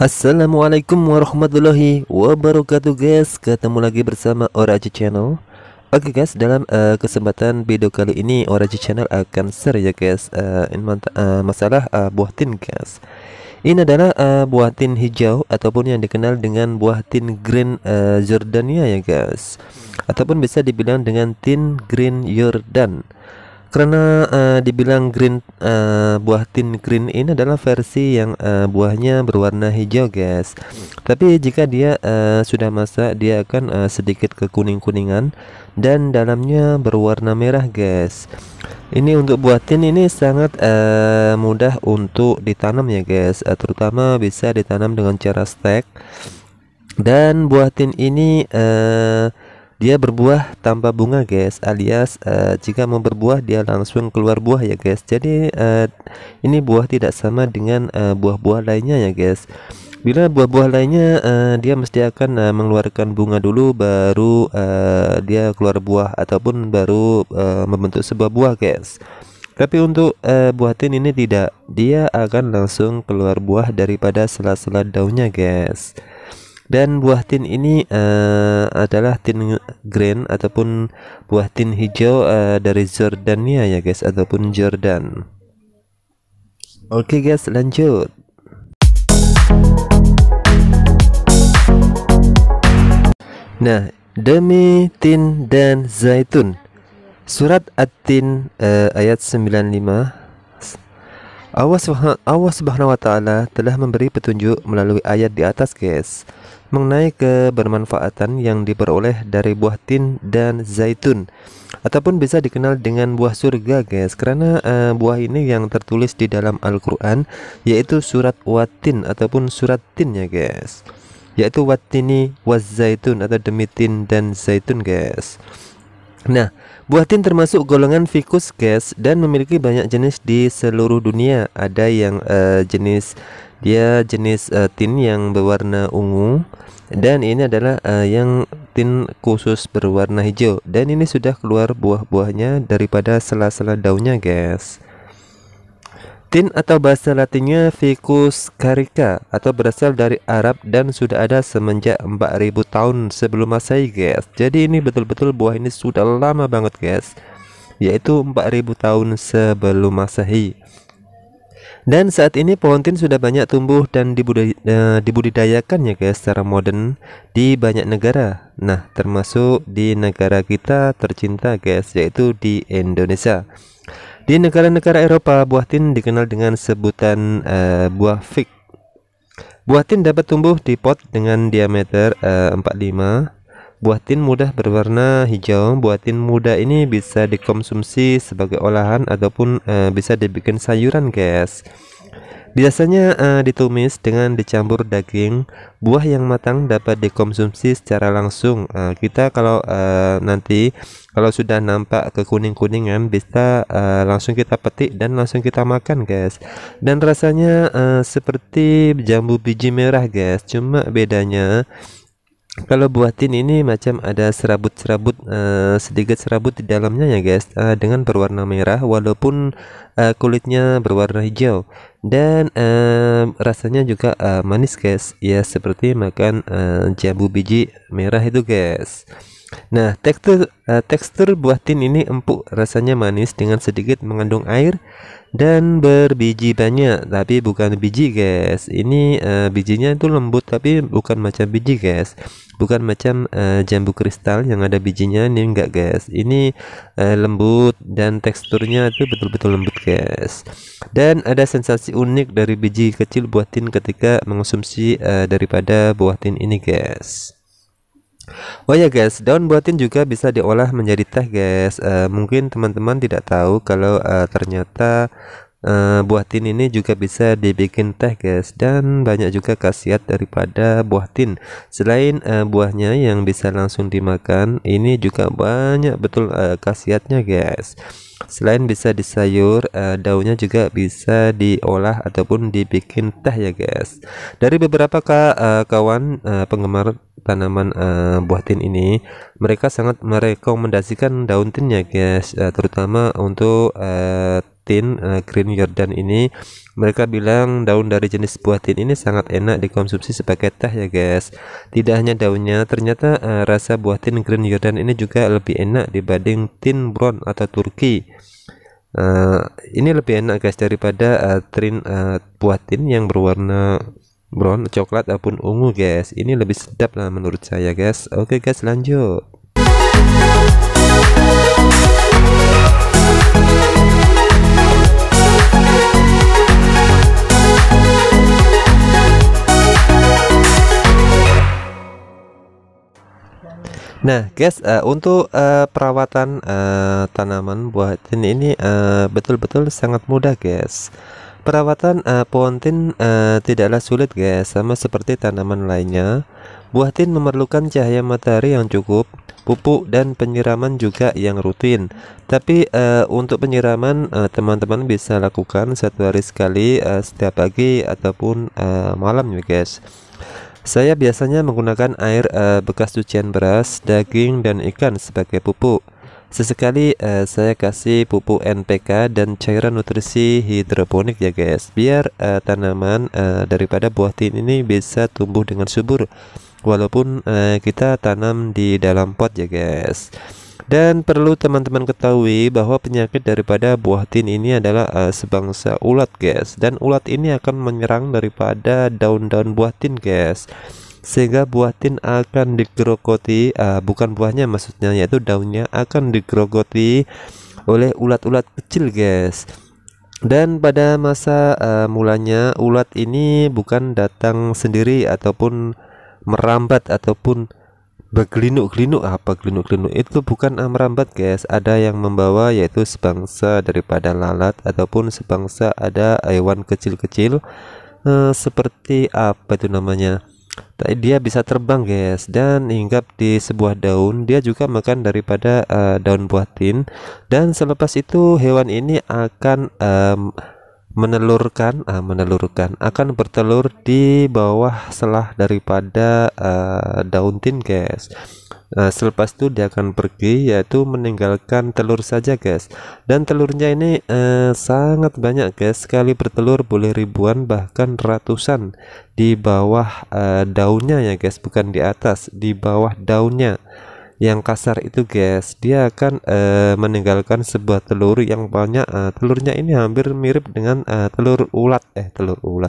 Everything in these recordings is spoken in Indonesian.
Assalamualaikum warahmatullahi wabarakatuh guys Ketemu lagi bersama Oraji Channel Oke okay guys dalam uh, kesempatan video kali ini Oraji Channel akan share ya guys uh, in uh, Masalah uh, buah tin guys Ini adalah uh, buah tin hijau Ataupun yang dikenal dengan buah tin green uh, Jordania ya guys Ataupun bisa dibilang dengan tin green Jordan karena uh, dibilang green uh, buah tin green ini adalah versi yang uh, buahnya berwarna hijau guys tapi jika dia uh, sudah masak dia akan uh, sedikit kekuning-kuningan dan dalamnya berwarna merah guys ini untuk buah tin ini sangat uh, mudah untuk ditanam ya guys uh, terutama bisa ditanam dengan cara stek dan buah tin ini uh, dia berbuah tanpa bunga guys alias uh, jika mau berbuah dia langsung keluar buah ya guys jadi uh, ini buah tidak sama dengan eh, buah-buah lainnya ya guys bila buah-buah lainnya uh, dia mesti akan uh, mengeluarkan bunga dulu baru uh, dia keluar buah ataupun baru uh, membentuk sebuah buah guys tapi untuk uh, buatin ini tidak dia akan langsung keluar buah daripada sela-sela daunnya guys dan buah tin ini uh, adalah tin green ataupun buah tin hijau uh, dari Jordania ya guys ataupun Jordan oke okay guys lanjut nah demi tin dan zaitun surat at uh, eh, ayat 95 Allah Subhanahu wa taala telah memberi petunjuk melalui ayat di atas, guys, mengenai kebermanfaatan yang diperoleh dari buah tin dan zaitun ataupun bisa dikenal dengan buah surga, guys, karena uh, eh, buah ini yang tertulis di dalam Al-Qur'an yaitu surat Watin ataupun surat tin ya, guys. Yaitu watini wazaitun atau demi tin dan zaitun, guys. Nah, buah tin termasuk golongan ficus gas dan memiliki banyak jenis di seluruh dunia. Ada yang uh, jenis dia jenis uh, tin yang berwarna ungu dan ini adalah uh, yang tin khusus berwarna hijau dan ini sudah keluar buah-buahnya daripada sela-sela daunnya, guys. Tin atau bahasa latinnya Ficus carica atau berasal dari Arab dan sudah ada semenjak 4000 tahun sebelum masehi guys Jadi ini betul-betul buah ini sudah lama banget guys Yaitu 4000 tahun sebelum masehi dan saat ini pohon tin sudah banyak tumbuh dan e, dibudidayakan ya guys secara modern di banyak negara. Nah, termasuk di negara kita tercinta guys yaitu di Indonesia. Di negara-negara Eropa, buah tin dikenal dengan sebutan uh, buah fig. Buah tin dapat tumbuh di pot dengan diameter uh, eh, 45. Buah tin mudah berwarna hijau. Buah tin muda ini bisa dikonsumsi sebagai olahan ataupun uh, bisa dibikin sayuran, guys. Biasanya uh, ditumis dengan dicampur daging. Buah yang matang dapat dikonsumsi secara langsung. Uh, kita kalau uh, nanti kalau sudah nampak kekuning-kuningan bisa uh, langsung kita petik dan langsung kita makan, guys. Dan rasanya uh, seperti jambu biji merah, guys. Cuma bedanya kalau buatin ini macam ada serabut-serabut uh, sedikit serabut di dalamnya ya guys uh, dengan berwarna merah walaupun uh, kulitnya berwarna hijau dan uh, rasanya juga uh, manis guys ya seperti makan uh, jambu biji merah itu guys Nah, tekstur uh, tekstur buah tin ini empuk, rasanya manis dengan sedikit mengandung air dan berbiji banyak, tapi bukan biji, guys. Ini uh, bijinya itu lembut tapi bukan macam biji, guys. Bukan macam uh, jambu kristal yang ada bijinya ini enggak, guys. Ini uh, lembut dan teksturnya itu betul-betul lembut, guys. Dan ada sensasi unik dari biji kecil buah tin ketika mengonsumsi uh, daripada buah tin ini, guys. Oh ya guys, daun buatin juga bisa diolah menjadi teh guys. Uh, mungkin teman-teman tidak tahu kalau uh, ternyata Eh, buah tin ini juga bisa dibikin teh guys dan banyak juga khasiat daripada buah tin selain uh, buahnya yang bisa langsung dimakan ini juga banyak betul uh, khasiatnya guys selain bisa disayur uh, daunnya juga bisa diolah ataupun dibikin teh ya guys dari beberapa uh, kawan uh, penggemar tanaman uh, buah tin ini mereka sangat merekomendasikan daun tinnya guys uh, terutama untuk uh, tin uh, eh, green Jordan ini mereka bilang daun dari jenis buah tin ini sangat enak dikonsumsi sebagai teh ya guys. Tidak hanya daunnya, ternyata uh, rasa buah tin Green Jordan ini juga lebih enak dibanding tin brown atau Turki. Uh, ini lebih enak guys daripada uh, tin uh, buah tin yang berwarna brown, coklat ataupun ungu guys. Ini lebih sedap lah menurut saya guys. Oke okay, guys lanjut. Nah, guys, uh, untuk uh, perawatan uh, tanaman buah tin ini betul-betul uh, sangat mudah, guys. Perawatan uh, pohon tin uh, tidaklah sulit, guys, sama seperti tanaman lainnya. Buah tin memerlukan cahaya matahari yang cukup, pupuk dan penyiraman juga yang rutin. Tapi uh, untuk penyiraman teman-teman uh, bisa lakukan satu hari sekali uh, setiap pagi ataupun uh, malam, ya, guys. Saya biasanya menggunakan air uh, bekas cucian beras, daging, dan ikan sebagai pupuk. Sesekali uh, saya kasih pupuk NPK dan cairan nutrisi hidroponik ya guys, biar uh, tanaman uh, daripada buah tin ini bisa tumbuh dengan subur, walaupun uh, kita tanam di dalam pot ya guys. Dan perlu teman-teman ketahui bahwa penyakit daripada buah tin ini adalah uh, sebangsa ulat guys dan ulat ini akan menyerang daripada daun-daun buah tin guys sehingga buah tin akan digerogoti uh, bukan buahnya maksudnya yaitu daunnya akan digerogoti oleh ulat-ulat kecil guys dan pada masa uh, mulanya ulat ini bukan datang sendiri ataupun merambat ataupun bergelinuk-gelinuk apa gelinuk-gelinuk itu bukan amrambat guys ada yang membawa yaitu sebangsa daripada lalat ataupun sebangsa ada hewan kecil-kecil eh, seperti apa itu namanya dia bisa terbang guys dan hinggap di sebuah daun dia juga makan daripada uh, daun buah tin dan selepas itu hewan ini akan um, menelurkan uh, menelurkan akan bertelur di bawah selah daripada uh, daun tin guys nah, selepas itu dia akan pergi yaitu meninggalkan telur saja guys dan telurnya ini uh, sangat banyak guys sekali bertelur boleh ribuan bahkan ratusan di bawah uh, daunnya ya guys bukan di atas di bawah daunnya yang kasar itu guys dia akan uh, meninggalkan sebuah telur yang banyak uh, telurnya ini hampir mirip dengan uh, telur ulat eh telur ulat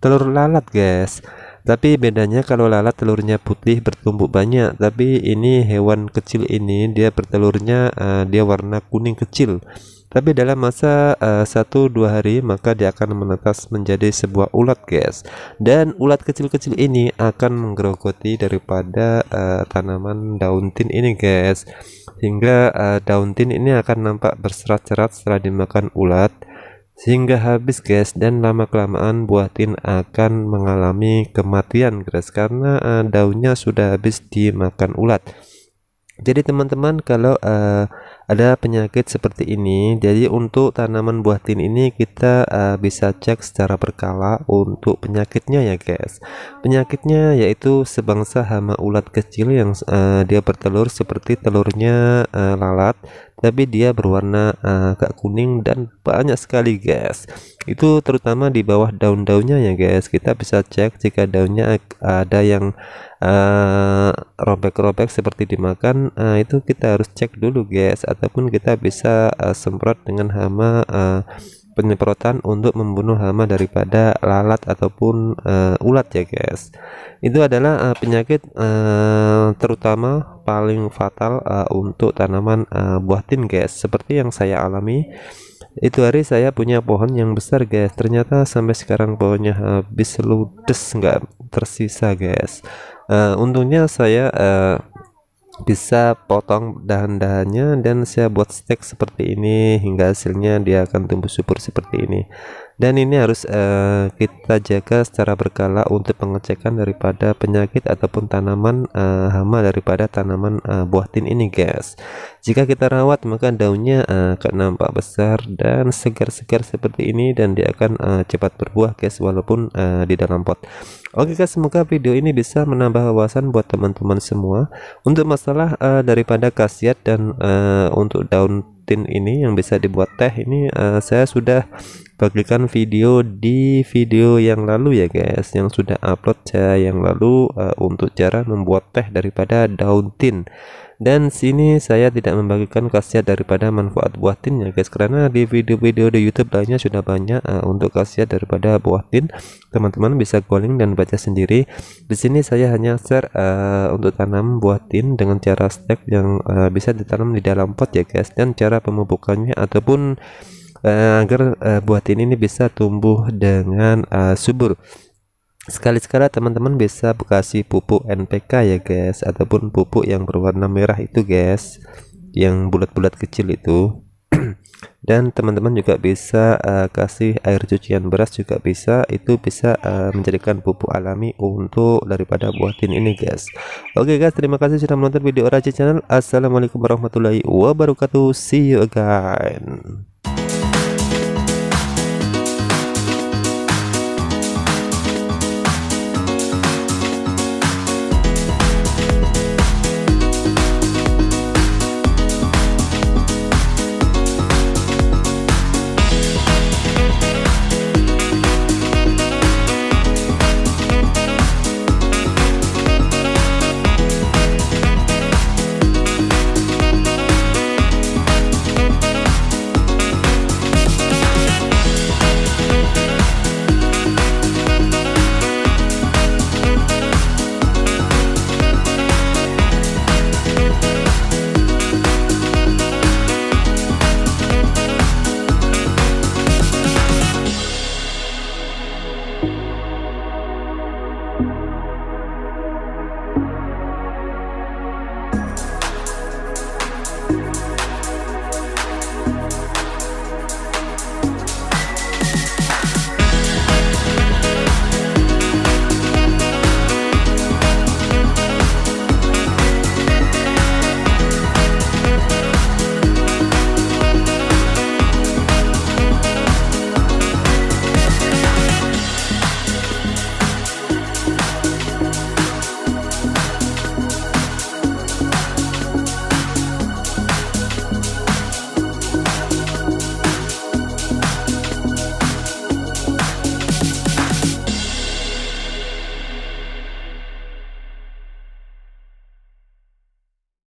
telur lalat guys tapi bedanya kalau lalat telurnya putih bertumbuk banyak, tapi ini hewan kecil ini dia bertelurnya uh, dia warna kuning kecil. Tapi dalam masa eh, satu uh, dua hari maka dia akan menetas menjadi sebuah ulat guys. Dan ulat kecil-kecil ini akan menggerogoti daripada uh, tanaman daun tin ini guys. Hingga uh, eh, daun tin ini akan nampak berserat-serat setelah dimakan ulat sehingga habis guys dan lama kelamaan buah tin akan mengalami kematian guys karena uh, daunnya sudah habis dimakan ulat jadi teman-teman kalau uh, ada penyakit seperti ini jadi untuk tanaman buah tin ini kita uh, bisa cek secara berkala untuk penyakitnya ya guys penyakitnya yaitu sebangsa hama ulat kecil yang uh, dia bertelur seperti telurnya uh, lalat tapi dia berwarna uh, agak kuning dan banyak sekali guys itu terutama di bawah daun-daunnya ya guys kita bisa cek jika daunnya ada yang eh, robek-robek uh, seperti dimakan uh, itu kita harus cek dulu guys ataupun kita bisa uh, semprot dengan hama uh, penyemprotan untuk membunuh hama daripada lalat ataupun uh, ulat ya guys itu adalah uh, penyakit uh, terutama paling fatal uh, untuk tanaman uh, buah tin guys seperti yang saya alami itu hari saya punya pohon yang besar guys ternyata sampai sekarang pohonnya habis ludes nggak tersisa guys uh, untungnya saya uh, bisa potong dahan-dahannya dan saya buat stek seperti ini hingga hasilnya dia akan tumbuh subur seperti ini dan ini harus uh, kita jaga secara berkala untuk pengecekan daripada penyakit ataupun tanaman uh, hama daripada tanaman uh, buah tin ini guys jika kita rawat maka daunnya uh, akan nampak besar dan segar-segar seperti ini dan dia akan uh, cepat berbuah guys walaupun uh, di dalam pot Oke guys, semoga video ini bisa menambah wawasan buat teman-teman semua untuk masalah uh, daripada khasiat dan uh, untuk daun Tin ini yang bisa dibuat teh ini uh, saya sudah bagikan video di video yang lalu ya guys yang sudah upload saya yang lalu uh, untuk cara membuat teh daripada daun tin dan sini saya tidak membagikan khasiat daripada manfaat buah tin ya guys karena di video-video di YouTube lainnya sudah banyak uh, untuk khasiat daripada buah tin teman-teman bisa calling dan baca sendiri di sini saya hanya share uh, untuk tanam buah tin dengan cara stek yang uh, bisa ditanam di dalam pot ya guys dan cara pemupukannya ataupun uh, agar uh, buah tin ini bisa tumbuh dengan uh, subur sekali-sekala teman-teman bisa kasih pupuk NPK ya guys ataupun pupuk yang berwarna merah itu guys yang bulat-bulat kecil itu dan teman-teman juga bisa uh, kasih air cucian beras juga bisa itu bisa uh, menjadikan pupuk alami untuk daripada buatin ini guys oke okay guys terima kasih sudah menonton video Raja channel assalamualaikum warahmatullahi wabarakatuh see you again